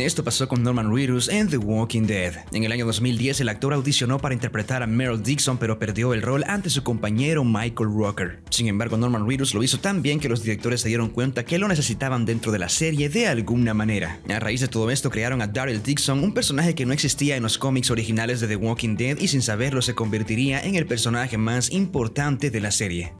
Esto pasó con Norman Reedus en The Walking Dead. En el año 2010, el actor audicionó para interpretar a Meryl Dixon, pero perdió el rol ante su compañero Michael Rocker. Sin embargo, Norman Reedus lo hizo tan bien que los directores se dieron cuenta que lo necesitaban dentro de la serie de alguna manera. A raíz de todo esto, crearon a Daryl Dixon, un personaje que no existía en los cómics originales de The Walking Dead y sin saberlo se convertiría en el personaje más importante de la serie.